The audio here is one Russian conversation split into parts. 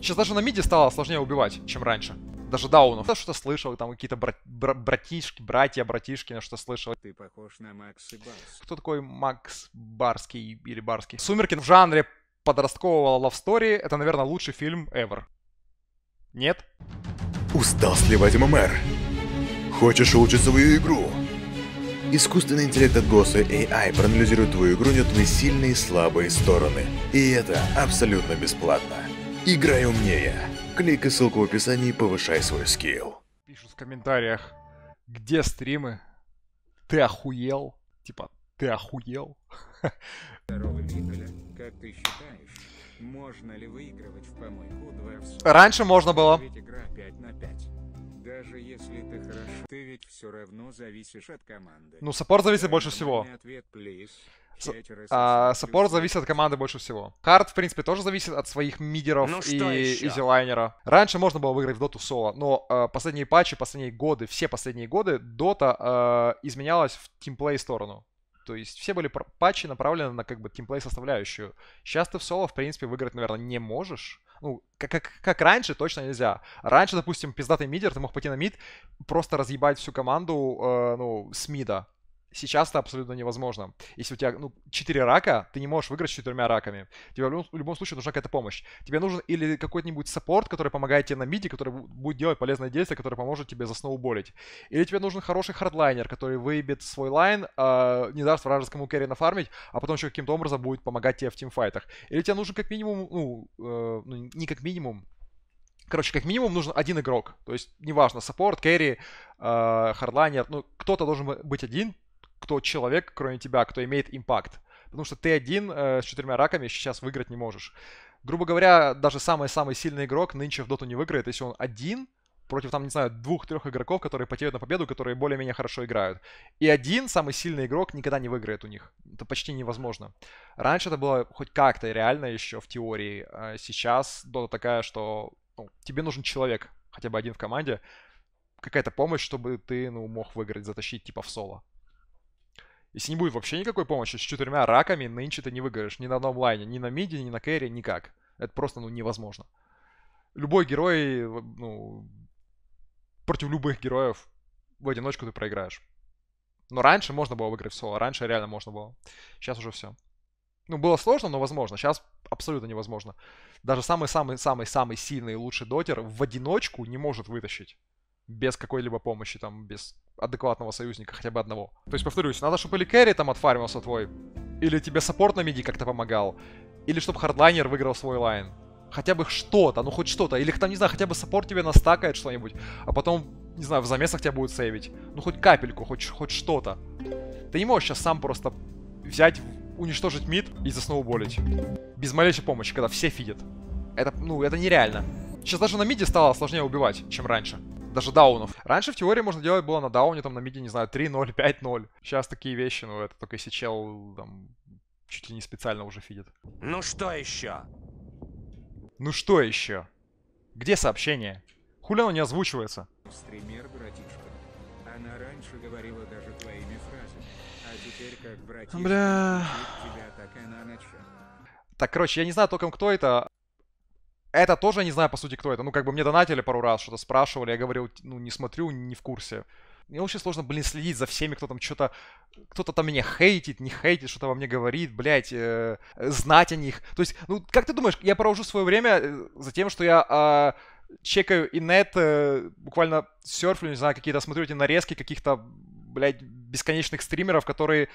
Сейчас даже на миде стало сложнее убивать, чем раньше. Даже даунов. Я что-то слышал, там какие-то брат... бра... братишки, братья, братишки, на что то слышал. Ты похож на Макс и Барс. Кто такой Макс Барский или Барский? Сумеркин в жанре подросткового лавстори это, наверное, лучший фильм ever. Нет? Устал сливать ММР. Хочешь улучшить свою игру? Искусственный интеллект от ГОСа AI проанализирует твою игру, не твои сильные и слабые стороны. И это абсолютно бесплатно. Играй умнее. Кликай ссылку в описании и повышай свой скилл. Пишут в комментариях, где стримы? Ты охуел? Типа, ты охуел? Здорово, Николя. Как ты считаешь, можно ли выигрывать в помойку 2 в Раньше можно было. Ведь игра 5 на 5. Даже если ты хорошо, ты ведь все равно зависишь от команды. Ну, саппорт зависит больше всего. Ответ, please. А, саппорт зависит от команды больше всего. Карт, в принципе, тоже зависит от своих мидеров ну, и изилайнера. Раньше можно было выиграть в доту соло, но э, последние патчи, последние годы, все последние годы дота э, изменялась в тимплей сторону. То есть все были патчи направлены на как бы тимплей составляющую. Сейчас ты в соло, в принципе, выиграть, наверное, не можешь. Ну, как, как, как раньше, точно нельзя. Раньше, допустим, пиздатый мидер, ты мог пойти на мид, просто разъебать всю команду, э, ну, с мида сейчас это абсолютно невозможно. Если у тебя, ну, 4 рака, ты не можешь выиграть с 4 раками. Тебе в любом, в любом случае нужна какая-то помощь. Тебе нужен или какой-нибудь саппорт, который помогает тебе на миде, который будет делать полезное действие, который поможет тебе засноуболить. Или тебе нужен хороший хардлайнер, который выебет свой лайн, э, не даст вражескому керри нафармить, а потом еще каким-то образом будет помогать тебе в тимфайтах. Или тебе нужен как минимум, ну, э, ну не как минимум, Короче, как минимум нужен один игрок. То есть, неважно, саппорт, керри, а, хардлайнер. Ну, кто-то должен быть один, кто человек, кроме тебя, кто имеет импакт. Потому что ты один э, с четырьмя раками сейчас выиграть не можешь. Грубо говоря, даже самый-самый сильный игрок нынче в доту не выиграет, если он один против, там, не знаю, двух-трех игроков, которые потеют на победу, которые более-менее хорошо играют. И один самый сильный игрок никогда не выиграет у них. Это почти невозможно. Раньше это было хоть как-то реально еще в теории. А сейчас дота такая, что ну, тебе нужен человек, хотя бы один в команде, какая-то помощь, чтобы ты, ну, мог выиграть, затащить типа в соло. Если не будет вообще никакой помощи, с четырьмя раками нынче ты не выиграешь ни на одном лайне, ни на миде, ни на кэре, никак. Это просто, ну, невозможно. Любой герой, ну, против любых героев в одиночку ты проиграешь. Но раньше можно было выиграть в соло, раньше реально можно было. Сейчас уже все. Ну, было сложно, но возможно. Сейчас абсолютно невозможно. Даже самый-самый-самый-самый сильный и лучший дотер в одиночку не может вытащить без какой-либо помощи, там, без адекватного союзника, хотя бы одного. То есть, повторюсь, надо, чтобы или керри там отфармился твой, или тебе саппорт на миди как-то помогал, или чтобы хардлайнер выиграл свой лайн. Хотя бы что-то, ну хоть что-то. Или там, не знаю, хотя бы саппорт тебе настакает что-нибудь, а потом, не знаю, в замесах тебя будет сейвить. Ну хоть капельку, хоть, хоть что-то. Ты не можешь сейчас сам просто взять, уничтожить мид и засноуболить. Без малейшей помощи, когда все фидят. Это, ну, это нереально. Сейчас даже на миде стало сложнее убивать, чем раньше даже даунов. Раньше в теории можно делать было на дауне, там, на миде, не знаю, 3-0, 5-0. Сейчас такие вещи, ну, это только сичел там, чуть ли не специально уже фидит. Ну что еще? Ну что еще? Где сообщение? Хули оно не озвучивается? Стример, братишка. Она раньше говорила даже твоими фразами. А теперь как братишка, Бля... тебя так и на ночь. Так, короче, я не знаю толком, кто это это тоже не знаю, по сути, кто это. Ну, как бы мне донатили пару раз, что-то спрашивали. Я говорил, ну, не смотрю, не в курсе. Мне очень сложно, блин, следить за всеми, кто там что-то... Кто-то там меня хейтит, не хейтит, что-то во мне говорит, блядь, э, знать о них. То есть, ну, как ты думаешь, я провожу свое время э, за тем, что я... Э, чекаю инет, э, буквально серфлю, не знаю, какие-то смотрю эти нарезки каких-то, блядь, бесконечных стримеров, которые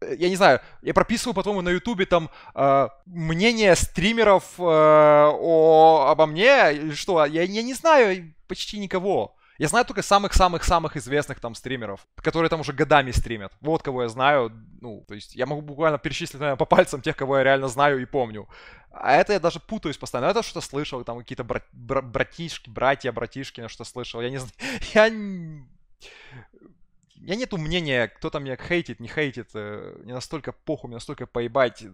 Э, я не знаю, я прописываю, потом, твоему на Ютубе там э, мнение стримеров э, о, обо мне, или что? Я, я не знаю почти никого. Я знаю только самых-самых-самых известных там стримеров, которые там уже годами стримят. Вот кого я знаю. Ну, то есть я могу буквально перечислить, наверное, по пальцам тех, кого я реально знаю и помню. А это я даже путаюсь постоянно. Это что-то слышал, там какие-то брат, братишки, братья, братишки, что-то слышал. Я не знаю. Я у меня нету мнения, кто там меня хейтит, не хейтит. Э, не настолько похуй, мне настолько поебать.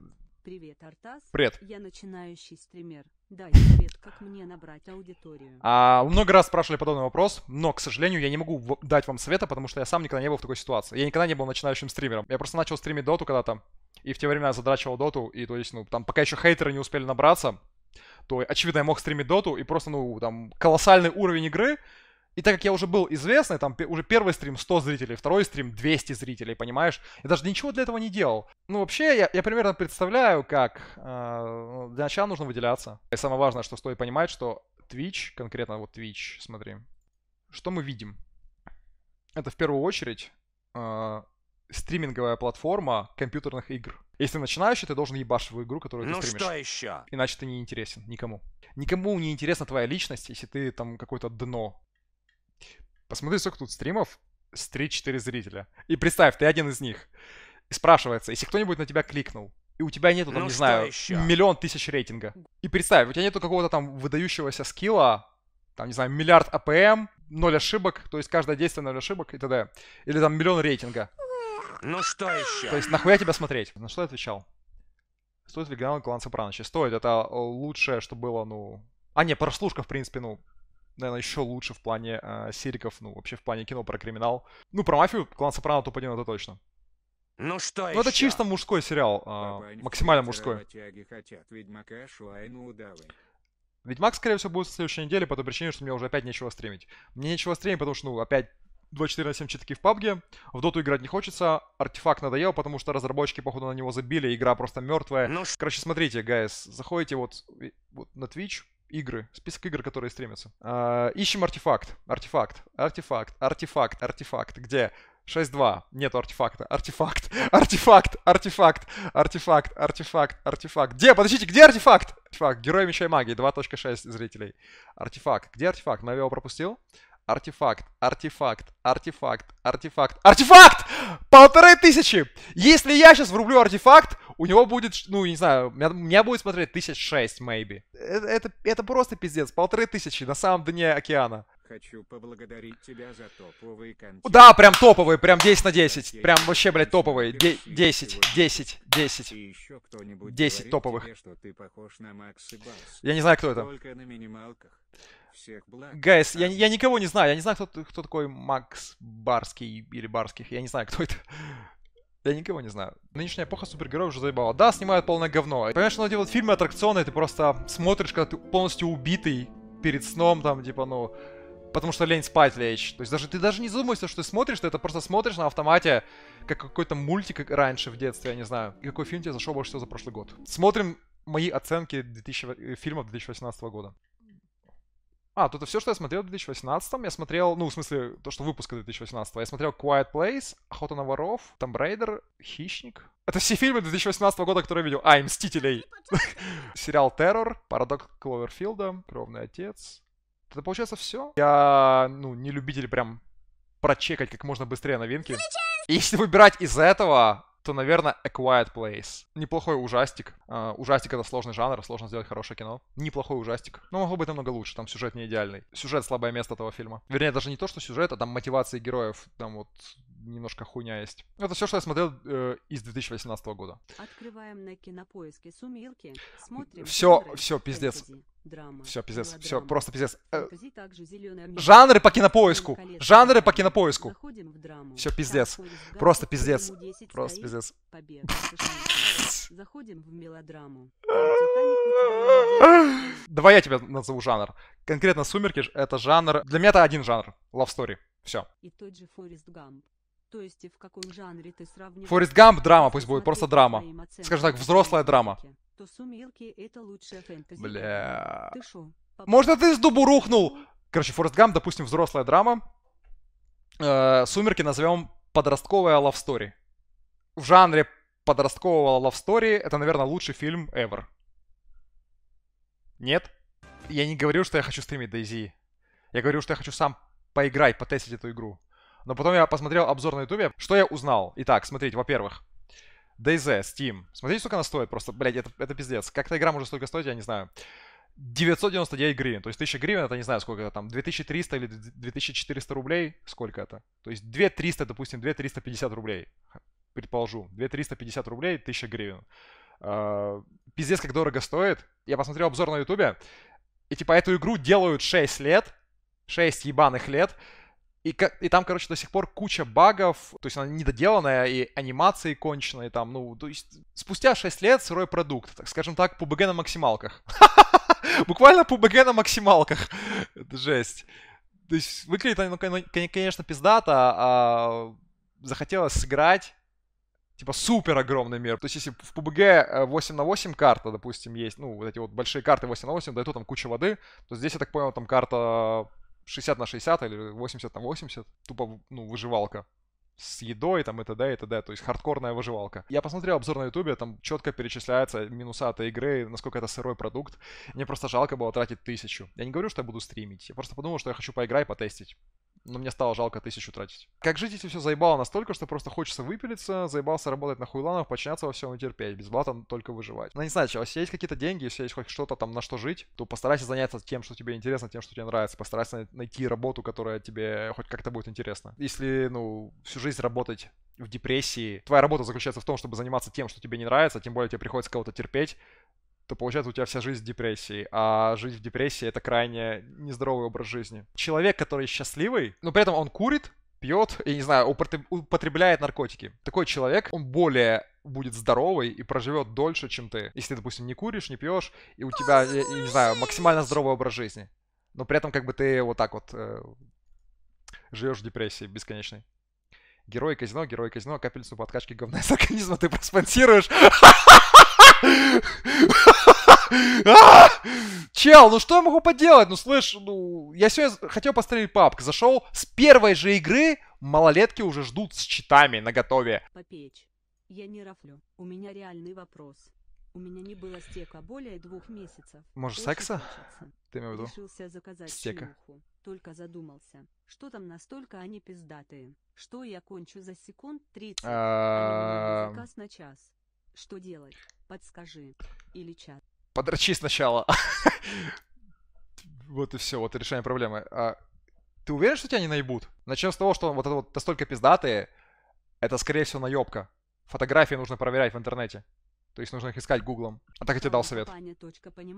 Привет, Артас. Привет. Я начинающий стример. Дай Привет, как мне набрать аудиторию. А, много раз спрашивали подобный вопрос, но, к сожалению, я не могу дать вам совета, потому что я сам никогда не был в такой ситуации. Я никогда не был начинающим стримером. Я просто начал стримить доту когда-то, и в те времена я задрачивал доту, и то есть, ну, там пока еще хейтеры не успели набраться, то, очевидно, я мог стримить доту, и просто, ну, там, колоссальный уровень игры, и так как я уже был известный, там уже первый стрим 100 зрителей, второй стрим 200 зрителей, понимаешь? Я даже ничего для этого не делал. Ну, вообще, я, я примерно представляю, как э, для начала нужно выделяться. И самое важное, что стоит понимать, что Twitch, конкретно вот Twitch, смотри, что мы видим? Это в первую очередь э, стриминговая платформа компьютерных игр. Если начинающий, ты должен ебашь в игру, которую ну ты стримишь. Ну что еще? Иначе ты не интересен никому. Никому не интересна твоя личность, если ты там какое-то дно Посмотри, сколько тут стримов с 3-4 зрителя. И представь, ты один из них. И спрашивается, если кто-нибудь на тебя кликнул, и у тебя нету, там, ну, не знаю, еще? миллион тысяч рейтинга. И представь, у тебя нету какого-то там выдающегося скилла, там, не знаю, миллиард АПМ, ноль ошибок, то есть каждое действие ноль ошибок и т.д. Или там миллион рейтинга. Ну что еще? То есть нахуя тебя смотреть? На что я отвечал? Стоит ли канал Клан Сопрано? Стоит, это лучшее, что было, ну... А, не, прослушка, в принципе, ну, наверное, еще лучше в плане э, а, сериков, ну, вообще в плане кино про криминал. Ну, про мафию клан Сопрано топ-1 это точно. Ну что Ну еще? это чисто мужской сериал, э, максимально мужской. Хотят. Ведьмака, Шуайну, Ведьмак, скорее всего, будет в следующей неделе по той причине, что мне уже опять нечего стримить. Мне нечего стримить, потому что, ну, опять 24 на 7 читки в пабге, в доту играть не хочется, артефакт надоел, потому что разработчики, походу, на него забили, игра просто мертвая. Ну, Короче, смотрите, guys заходите вот, вот на Twitch, игры, список игр, которые стримятся. Э, ищем артефакт, артефакт, артефакт, артефакт, артефакт, где 6-2. Нет артефакта. Артефакт. Артефакт. Артефакт. Артефакт. Артефакт. Артефакт. Где? Подождите, где артефакт? Артефакт. Герой меча и магии. 2.6 зрителей. Артефакт. Где артефакт? Но я его пропустил. Артефакт, артефакт, артефакт, артефакт, артефакт! Полторы тысячи! Если я сейчас врублю артефакт, у него будет, ну, не знаю, меня, меня будет смотреть тысяч шесть, maybe. Это, это, это просто пиздец, полторы тысячи на самом дне океана. Хочу поблагодарить тебя за топовые контент. Да, прям топовые, прям 10 на 10. Прям вообще, блядь, топовые 10, 10, 10, 10. 10 топовых. Я не знаю, кто это. Только на минималках. Гайс, я, я никого не знаю. Я не знаю, кто, кто такой Макс Барский или Барских. Я не знаю, кто это. Я никого не знаю. Нынешняя эпоха супергероев уже заебала. Да, снимают полное говно. Понимаешь, что делают фильмы аттракционные, ты просто смотришь, когда ты полностью убитый перед сном, там, типа, ну, потому что лень спать лечь. То есть даже ты даже не задумываешься, что ты смотришь, ты это просто смотришь на автомате, как какой-то мультик раньше в детстве, я не знаю. И какой фильм тебе зашел больше всего за прошлый год? Смотрим мои оценки 2000, э, фильмов 2018 года. А, тут все, что я смотрел в 2018 Я смотрел, ну, в смысле, то, что выпуска 2018 го Я смотрел Quiet Place, Охота на воров, Tomb Raider, Хищник. Это все фильмы 2018 года, которые я видел. А, и Мстителей. Сериал Террор, Парадокс Кловерфилда, Кровный отец. Это получается все. Я, ну, не любитель прям прочекать как можно быстрее новинки. Если выбирать из этого, то, наверное, A Quiet Place. Неплохой ужастик. Uh, ужастик — это сложный жанр, сложно сделать хорошее кино. Неплохой ужастик. Но могло быть намного лучше, там сюжет не идеальный. Сюжет — слабое место этого фильма. Вернее, даже не то, что сюжет, а там мотивации героев. Там вот немножко хуйня есть. Это все, что я смотрел э, из 2018 года. Открываем на кинопоиске сумилки, смотрим. Все, все, пиздец. все, пиздец, все, просто пиздец. Э, жанры по кинопоиску, жанры по кинопоиску. Все, пиздец, просто пиздец, просто пиздец. Заходим в мелодраму. Давай я тебя назову жанр. Конкретно «Сумерки» — это жанр... Для меня это один жанр. Love Story. Все. И тот же Форест Гамп. То есть в каком жанре ты сравниваешь... Форест Гамп драма пусть будет, просто драма. Скажем так, взрослая драма. То сумелки это лучшая фэнтези. Бля. Ты шо? Можно ты с дубу рухнул? Короче, Форест Гамп, допустим, взрослая драма. Э, Сумерки назовем подростковая love story. В жанре подросткового love story это, наверное, лучший фильм ever. Нет? Я не говорю, что я хочу стримить Дейзи. Я говорю, что я хочу сам поиграть, потестить эту игру. Но потом я посмотрел обзор на ютубе. Что я узнал? Итак, смотрите, во-первых, DayZ, Steam. Смотрите, сколько она стоит просто. Блядь, это, это пиздец. Как эта игра может столько стоить, я не знаю. 999 гривен. То есть 1000 гривен, это не знаю сколько это там, 2300 или 2400 рублей. Сколько это? То есть 2300, допустим, 2350 рублей. Предположу. 2350 рублей, 1000 гривен. А, пиздец, как дорого стоит. Я посмотрел обзор на ютубе. И типа эту игру делают 6 лет. 6 ебаных лет и, и там, короче, до сих пор куча багов, то есть она недоделанная, и анимации конченые там, ну, то есть спустя 6 лет сырой продукт, так скажем так, PUBG на максималках. Буквально PUBG на максималках. Это жесть. То есть выглядит оно, конечно, пиздато, а захотелось сыграть, типа супер огромный мир. То есть если в PUBG 8 э, на 8 карта, допустим, есть, ну, вот эти вот большие карты 8 на 8, да и то там куча воды, то здесь, я так понял, там карта 60 на 60 или 80 на 80. Тупо, ну, выживалка с едой, там, и т.д., и т.д., то есть хардкорная выживалка. Я посмотрел обзор на ютубе, там четко перечисляется минуса этой игры, насколько это сырой продукт. Мне просто жалко было тратить тысячу. Я не говорю, что я буду стримить, я просто подумал, что я хочу поиграть, и потестить но мне стало жалко тысячу тратить. Как жить, если все заебало настолько, что просто хочется выпилиться, заебался работать на хуйланов, подчиняться во всем и терпеть, без блата только выживать. Но ну, не знаю, если есть какие-то деньги, если есть хоть что-то там на что жить, то постарайся заняться тем, что тебе интересно, тем, что тебе нравится, постарайся найти работу, которая тебе хоть как-то будет интересна. Если, ну, всю жизнь работать в депрессии, твоя работа заключается в том, чтобы заниматься тем, что тебе не нравится, тем более тебе приходится кого-то терпеть, то получается у тебя вся жизнь в депрессии, а жить в депрессии — это крайне нездоровый образ жизни. Человек, который счастливый, но при этом он курит, пьет, я не знаю, употребляет наркотики. Такой человек, он более будет здоровый и проживет дольше, чем ты. Если ты, допустим, не куришь, не пьешь, и у тебя, я, я не знаю, максимально здоровый образ жизни. Но при этом как бы ты вот так вот э, живешь в депрессии бесконечной. Герой казино, герой казино, капельницу подкачки говна из организма ты проспонсируешь. Чел, ну что я могу поделать? Ну слышь, ну я сегодня хотел посмотреть папку, зашел с первой же игры, малолетки уже ждут с читами на готове. Попечь. Я не рафлю. У меня реальный вопрос. У меня не было стека более двух месяцев. Может, секса? Ты имею в виду? стека. Шлюху только задумался, что там настолько они пиздатые, что я кончу за секунд 30, а не эм. заказ на час. Что делать? Подскажи. Или чат. Подрочи сначала. Вот и все, вот и решение проблемы. А ты уверен, что тебя не наебут? Начнем с того, что вот это вот настолько пиздатые, это, скорее всего, наебка. Фотографии нужно проверять в интернете. То есть нужно их искать гуглом. А так я тебе дал совет.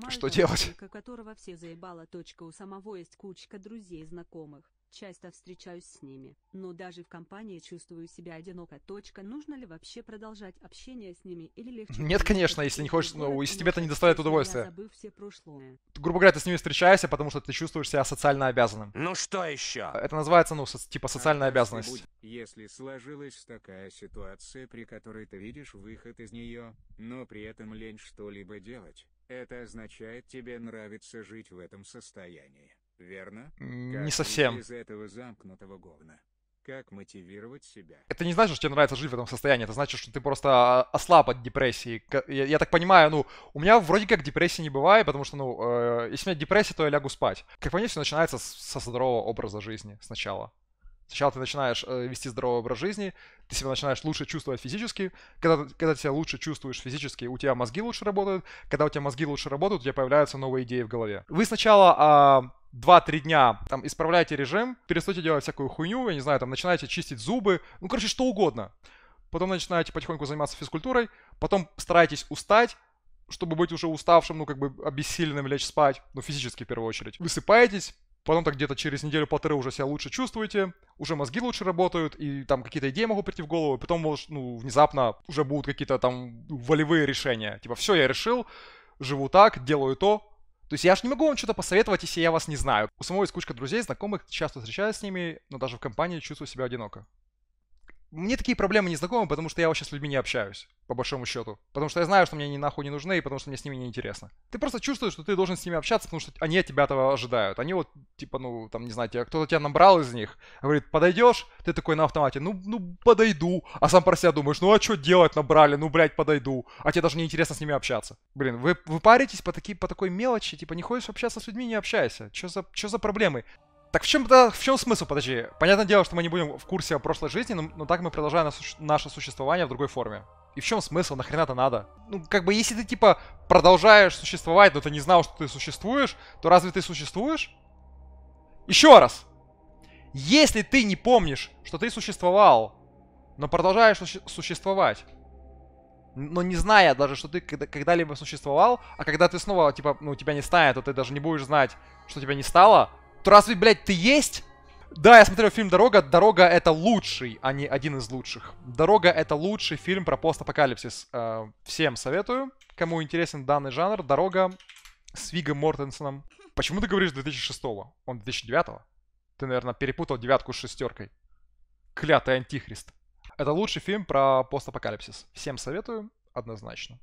что делать? которого все заебала точка, у самого есть кучка друзей, знакомых. Часто встречаюсь с ними, но даже в компании чувствую себя одиноко. Точка. Нужно ли вообще продолжать общение с ними или легче? Нет, конечно, если не хочешь, ну, если тебе это не доставляет удовольствия. Забыв все прошлое. Грубо говоря, ты с ними встречаешься, потому что ты чувствуешь себя социально обязанным. Ну что еще? Это называется, ну, со- типа социальная а обязанность. Если сложилась такая ситуация, при которой ты видишь выход из нее, но при этом лень что-либо делать, это означает, тебе нравится жить в этом состоянии верно? Не как совсем. Из этого замкнутого говна. Как мотивировать себя? Это не значит, что тебе нравится жить в этом состоянии. Это значит, что ты просто а, ослаб от депрессии. Я, я так понимаю, ну, у меня вроде как депрессии не бывает, потому что, ну, э, если у меня депрессия, то я лягу спать. Как по все начинается со здорового образа жизни сначала. Сначала ты начинаешь э, вести здоровый образ жизни, ты себя начинаешь лучше чувствовать физически. Когда, когда ты себя лучше чувствуешь физически, у тебя мозги лучше работают. Когда у тебя мозги лучше работают, у тебя появляются новые идеи в голове. Вы сначала э, 2-3 дня там исправляете режим, перестаете делать всякую хуйню, я не знаю, там начинаете чистить зубы, ну, короче, что угодно. Потом начинаете потихоньку заниматься физкультурой, потом стараетесь устать, чтобы быть уже уставшим, ну, как бы обессиленным, лечь спать, ну, физически в первую очередь. Высыпаетесь, потом так где-то через неделю-полторы уже себя лучше чувствуете, уже мозги лучше работают, и там какие-то идеи могут прийти в голову, и потом, может, ну, внезапно уже будут какие-то там волевые решения. Типа, все, я решил, живу так, делаю то, то есть я же не могу вам что-то посоветовать, если я вас не знаю. У самого есть кучка друзей, знакомых, часто встречаюсь с ними, но даже в компании чувствую себя одиноко мне такие проблемы не знакомы, потому что я вообще с людьми не общаюсь, по большому счету. Потому что я знаю, что мне они нахуй не нужны, и потому что мне с ними не интересно. Ты просто чувствуешь, что ты должен с ними общаться, потому что они от тебя этого ожидают. Они вот, типа, ну, там, не знаю, кто-то тебя набрал из них, говорит, подойдешь, ты такой на автомате, ну, ну, подойду. А сам про себя думаешь, ну, а что делать набрали, ну, блядь, подойду. А тебе даже не интересно с ними общаться. Блин, вы, вы паритесь по, таки, по такой мелочи, типа, не хочешь общаться с людьми, не общайся. что за, чё за проблемы? Так в чем, да, в чем смысл, подожди? Понятное дело, что мы не будем в курсе о прошлой жизни, но, но так мы продолжаем наше существование в другой форме. И в чем смысл? нахрена это надо? Ну, как бы, если ты, типа, продолжаешь существовать, но ты не знал, что ты существуешь, то разве ты существуешь? Еще раз. Если ты не помнишь, что ты существовал, но продолжаешь суще существовать, но не зная даже, что ты когда-либо существовал, а когда ты снова, типа, ну, тебя не станет, то ты даже не будешь знать, что тебя не стало, то разве, блядь, ты есть? Да, я смотрел фильм «Дорога». «Дорога» — это лучший, а не один из лучших. «Дорога» — это лучший фильм про постапокалипсис. Э, всем советую. Кому интересен данный жанр, «Дорога» с Вигом Мортенсоном. Почему ты говоришь 2006-го? Он 2009-го? Ты, наверное, перепутал девятку с шестеркой. Клятый антихрист. Это лучший фильм про постапокалипсис. Всем советую, однозначно.